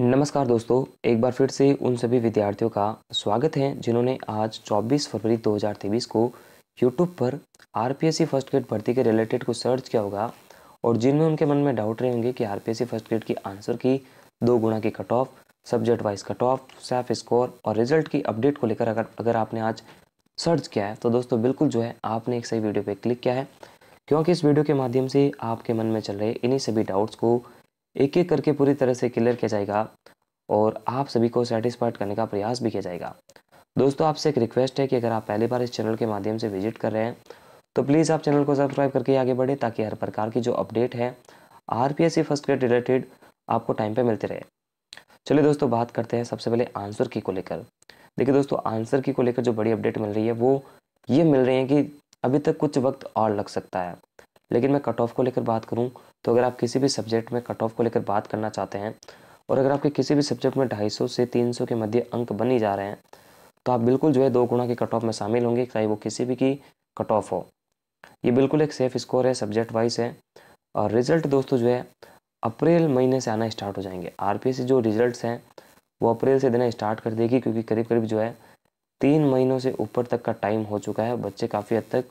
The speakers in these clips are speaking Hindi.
नमस्कार दोस्तों एक बार फिर से उन सभी विद्यार्थियों का स्वागत है जिन्होंने आज 24 फरवरी 2023 को यूट्यूब पर R P S C first grade भर्ती के रिलेटेड को सर्च किया होगा और जिनमें उनके मन में डाउट रहे होंगे कि R P S C first grade की आंसर की दो गुणा की cut off subject wise cut off safe score और रिजल्ट की अपडेट को लेकर अगर अगर आपने आज सर्च किया है तो दोस्तों बिल्कुल जो है आपने एक सही वीडियो पर क्लिक किया है क्योंकि इस वीडियो के माध्यम से आपके मन में चल रहे इन्हीं सभी डाउट्स को एक एक करके पूरी तरह से क्लियर किया जाएगा और आप सभी को सेटिस्फाइड करने का प्रयास भी किया जाएगा दोस्तों आपसे एक रिक्वेस्ट है कि अगर आप पहली बार इस चैनल के माध्यम से विजिट कर रहे हैं तो प्लीज़ आप चैनल को सब्सक्राइब करके आगे बढ़े ताकि हर प्रकार की जो अपडेट है R P S C first grade related आपको टाइम पर मिलते रहे चलिए दोस्तों बात करते हैं सबसे पहले आंसर की को लेकर देखिए दोस्तों आंसर की को लेकर जो बड़ी अपडेट मिल रही है वो ये मिल रही है कि अभी तक कुछ वक्त और लग सकता है लेकिन मैं कट ऑफ को लेकर बात करूँ तो अगर आप किसी भी सब्जेक्ट में कट ऑफ को लेकर बात करना चाहते हैं और अगर आपके किसी भी सब्जेक्ट में ढाई से तीन के मध्य अंक बन ही जा रहे हैं तो आप बिल्कुल जो है दो गुणा के कट ऑफ में शामिल होंगे चाहे वो किसी भी की कट ऑफ हो ये बिल्कुल एक सेफ़ स्कोर है सब्जेक्ट वाइज है और रिजल्ट दोस्तों जो है अप्रैल महीने से आना स्टार्ट हो जाएंगे आर जो रिजल्ट्स हैं वो अप्रैल से देना स्टार्ट कर देगी क्योंकि करीब करीब जो है तीन महीनों से ऊपर तक का टाइम हो चुका है बच्चे काफ़ी हद तक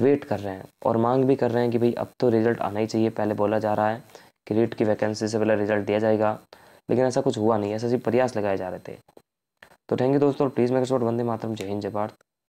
वेट कर रहे हैं और मांग भी कर रहे हैं कि भाई अब तो रिज़ल्ट आना ही चाहिए पहले बोला जा रहा है कि रेट की वैकेंसी से पहले रिज़ल्ट दिया जाएगा लेकिन ऐसा कुछ हुआ नहीं ऐसा सिर्फ प्रयास लगाए जा रहे थे तो थैंक यू दोस्तों प्लीज़ मेरे शॉट वंदे मातरम जय हिंद जय भारत